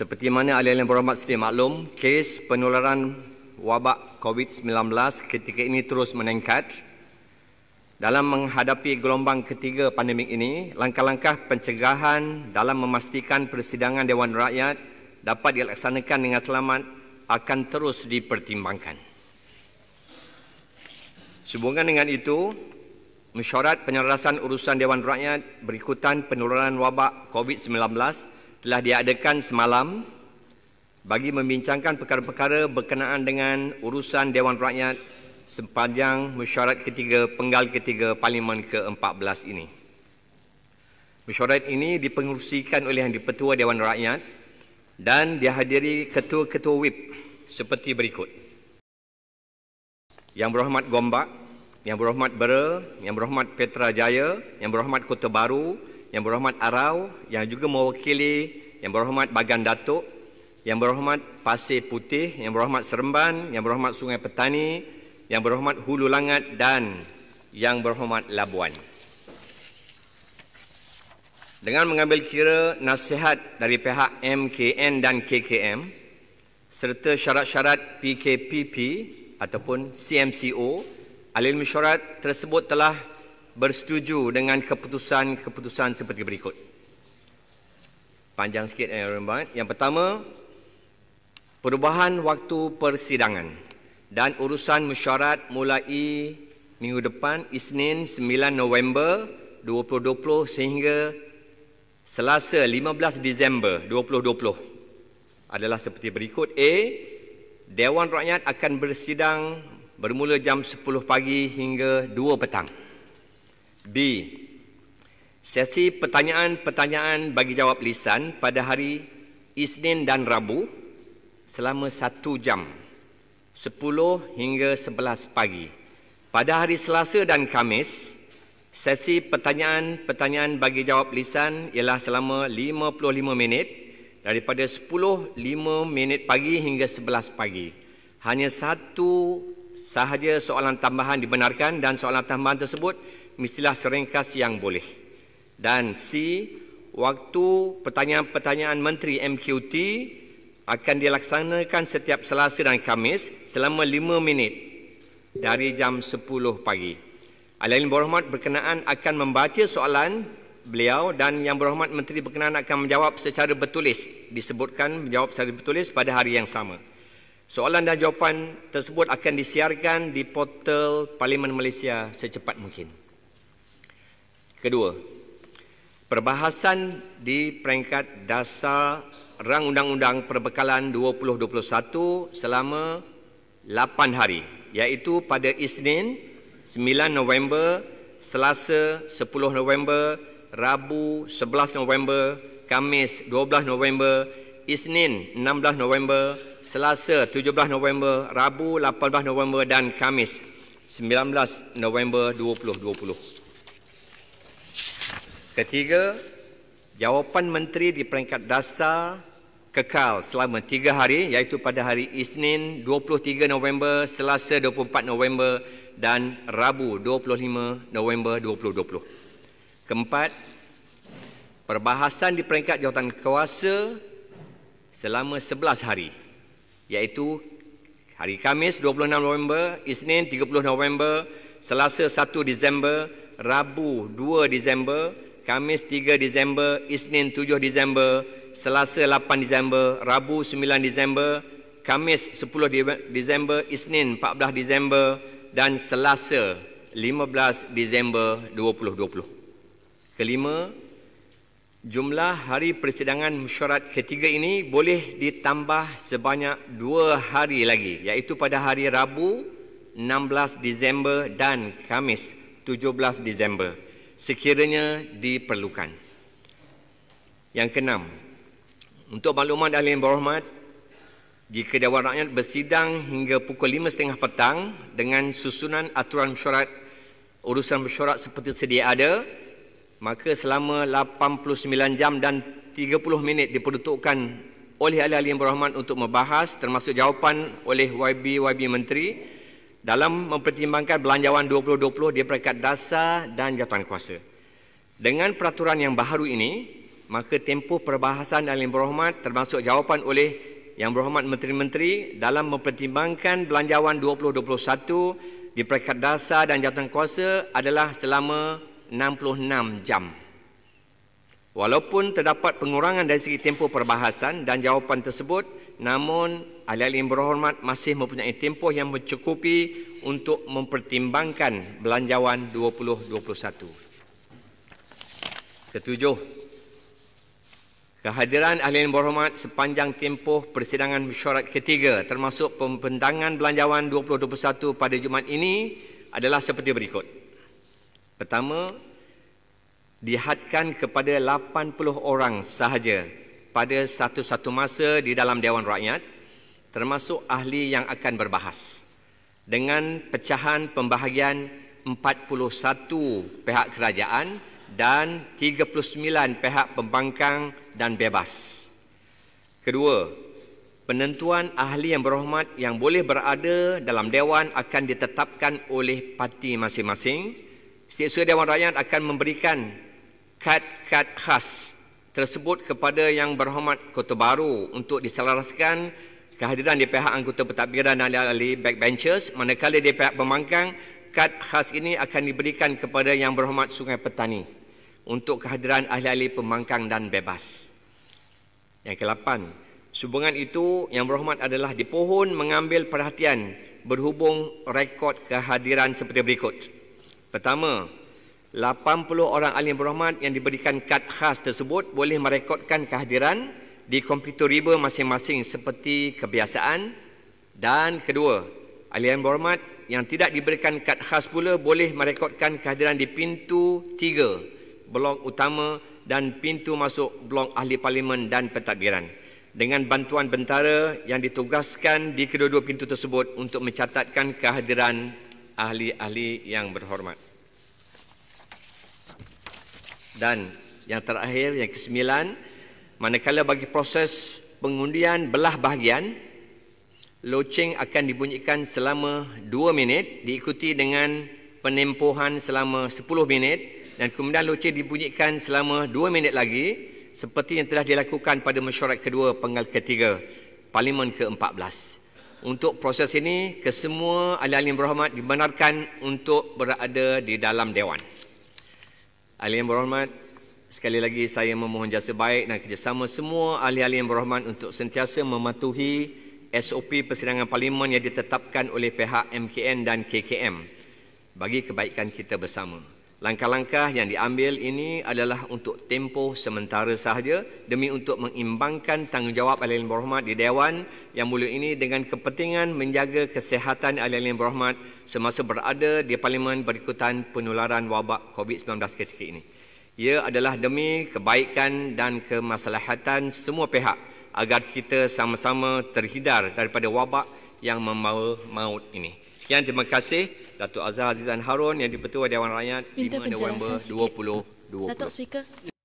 Seperti mana ahli-ahli berhormat sendiri maklum, kes penularan wabak COVID-19 ketika ini terus meningkat. Dalam menghadapi gelombang ketiga pandemik ini, langkah-langkah pencegahan dalam memastikan persidangan Dewan Rakyat dapat dilaksanakan dengan selamat akan terus dipertimbangkan. Sehubungan dengan itu, mesyuarat penyelarasan urusan Dewan Rakyat berikutan penularan wabak COVID-19 telah diadakan semalam bagi membincangkan perkara-perkara berkenaan dengan urusan Dewan Rakyat sepanjang mesyuarat ketiga, penggal ketiga Parlimen ke-14 ini. Mesyuarat ini dipengerusikan oleh Yang Dipertua Dewan Rakyat dan dihadiri Ketua-Ketua WIP seperti berikut. Yang Berhormat Gombak, Yang Berhormat Bera, Yang Berhormat Petra Jaya, Yang Berhormat Kota Baru, Kota Baru, yang Berhormat Arau yang juga mewakili Yang Berhormat Bagan Datuk, Yang Berhormat Pasir Putih, Yang Berhormat Seremban, Yang Berhormat Sungai Petani, Yang Berhormat Hulu Langat dan Yang Berhormat Labuan. Dengan mengambil kira nasihat dari pihak MKN dan KKM serta syarat-syarat PKPP ataupun CMCO, Alil Mesyuarat tersebut telah bersetuju dengan keputusan-keputusan seperti berikut. Panjang sikit yang eh, rembat. Yang pertama, perubahan waktu persidangan dan urusan mesyuarat mulai minggu depan Isnin 9 November 2020 sehingga Selasa 15 Disember 2020 adalah seperti berikut A Dewan Rakyat akan bersidang bermula jam 10 pagi hingga 2 petang B. Sesi pertanyaan-pertanyaan bagi jawab lisan pada hari Isnin dan Rabu selama satu jam, 10 hingga 11 pagi. Pada hari Selasa dan Kamis, sesi pertanyaan-pertanyaan bagi jawab lisan ialah selama 55 minit daripada 10.05 minit pagi hingga 11 pagi. Hanya satu Sahaja soalan tambahan dibenarkan dan soalan tambahan tersebut mestilah seringkas yang boleh. Dan C, waktu pertanyaan-pertanyaan Menteri MQT akan dilaksanakan setiap Selasa dan Kamis selama 5 minit dari jam 10 pagi. Alain Berhormat berkenaan akan membaca soalan beliau dan Yang Berhormat Menteri berkenaan akan menjawab secara bertulis disebutkan menjawab secara bertulis pada hari yang sama. Soalan dan jawapan tersebut akan disiarkan di portal Parlimen Malaysia secepat mungkin. Kedua, perbahasan di peringkat dasar Rang Undang-Undang Perbekalan 2021 selama 8 hari iaitu pada Isnin 9 November, Selasa 10 November, Rabu 11 November, Kamis 12 November Isnin 16 November, Selasa 17 November, Rabu 18 November dan Kamis 19 November 2020. Ketiga, jawapan menteri di peringkat dasar kekal selama tiga hari iaitu pada hari Isnin 23 November, Selasa 24 November dan Rabu 25 November 2020. Keempat, perbahasan di peringkat jawatan kuasa selama 11 hari iaitu hari Kamis 26 November, Isnin 30 November, Selasa 1 Disember, Rabu 2 Disember, Kamis 3 Disember, Isnin 7 Disember, Selasa 8 Disember, Rabu 9 Disember, Kamis 10 Disember, Isnin 14 Disember dan Selasa 15 Disember 2020. Kelima, jumlah hari persidangan mesyuarat ketiga ini boleh ditambah sebanyak dua hari lagi iaitu pada hari Rabu 16 Disember dan Khamis 17 Disember sekiranya diperlukan. Yang keenam, untuk maklumat ahli yang berhormat, jika Dewan Rakyat bersidang hingga pukul 5.30 petang dengan susunan aturan mesyuarat urusan mesyuarat seperti sedia ada, maka selama 89 jam dan 30 minit diperuntukkan oleh ahli-ahli yang untuk membahas termasuk jawapan oleh YB YB menteri dalam mempertimbangkan belanjawan 2020 di peringkat dasar dan jawatan kuasa. Dengan peraturan yang baru ini, maka tempoh perbahasan dan yang termasuk jawapan oleh yang berhormat menteri-menteri dalam mempertimbangkan belanjawan 2021 di peringkat dasar dan jawatan kuasa adalah selama 66 jam. Walaupun terdapat pengurangan dari segi tempoh perbahasan dan jawapan tersebut, namun ahli-ahli yang berhormat masih mempunyai tempoh yang mencukupi untuk mempertimbangkan belanjawan 2021. Ketujuh, kehadiran ahli yang berhormat sepanjang tempoh persidangan mesyuarat ketiga termasuk pembentangan belanjawan 2021 pada Jumaat ini adalah seperti berikut. 1. Pertama, dihadkan kepada 80 orang sahaja pada satu-satu masa di dalam Dewan Rakyat termasuk ahli yang akan berbahas dengan pecahan pembahagian 41 pihak kerajaan dan 39 pihak pembangkang dan bebas. Kedua, penentuan ahli yang berhormat yang boleh berada dalam dewan akan ditetapkan oleh parti masing-masing. Setiausaha Dewan Rakyat akan memberikan kad-kad khas tersebut kepada Yang Berhormat Kota Baru untuk diselaraskan kehadiran di pihak anggota pentadbiran dan ahli backbenchers manakala di pihak pemangkang kad khas ini akan diberikan kepada Yang Berhormat Sungai Petani untuk kehadiran ahli-ahli pemangkang dan bebas. Yang ke-8, sumbangan itu Yang Berhormat adalah dipohon mengambil perhatian berhubung rekod kehadiran seperti berikut. Pertama, 80 orang alim berahmat yang diberikan kad khas tersebut boleh merekodkan kehadiran di komputer riba masing-masing seperti kebiasaan. Dan kedua, alim berahmat yang tidak diberikan kad khas pula boleh merekodkan kehadiran di pintu tiga blok utama dan pintu masuk blok ahli parlimen dan pentadbiran dengan bantuan bentara yang ditugaskan di kedua-dua pintu tersebut untuk mencatatkan kehadiran ahli-ahli yang berhormat. Dan yang terakhir, yang kesembilan, manakala bagi proses pengundian belah bahagian, loceng akan dibunyikan selama 2 minit, diikuti dengan penempuhan selama 10 minit dan kemudian loceng dibunyikan selama 2 minit lagi seperti yang telah dilakukan pada mesyuarat kedua penggal ketiga Parlimen ke-14. Untuk proses ini, kesemua ahli-ahli berhormat dibenarkan untuk berada di dalam Dewan. Ahli yang berhormat, sekali lagi saya memohon jasa baik dan kerjasama semua ahli-ahli yang berhormat untuk sentiasa mematuhi SOP persidangan parlimen yang ditetapkan oleh pihak MKN dan KKM bagi kebaikan kita bersama. Langkah-langkah yang diambil ini adalah untuk tempoh sementara sahaja demi untuk mengimbangkan tanggungjawab Alilin Berhormat di Dewan yang mulia ini dengan kepentingan menjaga kesihatan Alilin Berhormat semasa berada di Parlimen berikutan penularan wabak COVID-19 ketika ini. Ia adalah demi kebaikan dan kemaslahatan semua pihak agar kita sama-sama terhidar daripada wabak yang membawa maut ini. Sekian terima kasih Datuk Azhar Azizan Harun yang di dipertua Dewan Rakyat 5 November 2020. Datuk Speaker.